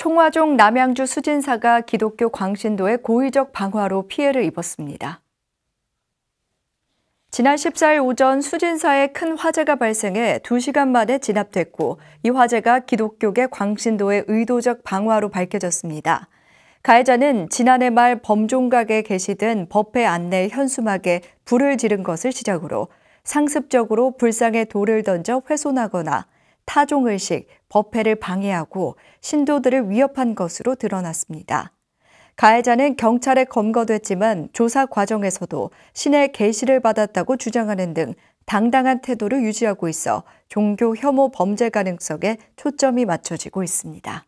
총화종 남양주 수진사가 기독교 광신도의 고의적 방화로 피해를 입었습니다. 지난 14일 오전 수진사에 큰 화재가 발생해 2시간 만에 진압됐고 이 화재가 기독교계 광신도의 의도적 방화로 밝혀졌습니다. 가해자는 지난해 말 범종각에 게시된 법회 안내 현수막에 불을 지른 것을 시작으로 상습적으로 불상에 돌을 던져 훼손하거나 타종의식, 법회를 방해하고 신도들을 위협한 것으로 드러났습니다. 가해자는 경찰에 검거됐지만 조사 과정에서도 신의 계시를 받았다고 주장하는 등 당당한 태도를 유지하고 있어 종교 혐오 범죄 가능성에 초점이 맞춰지고 있습니다.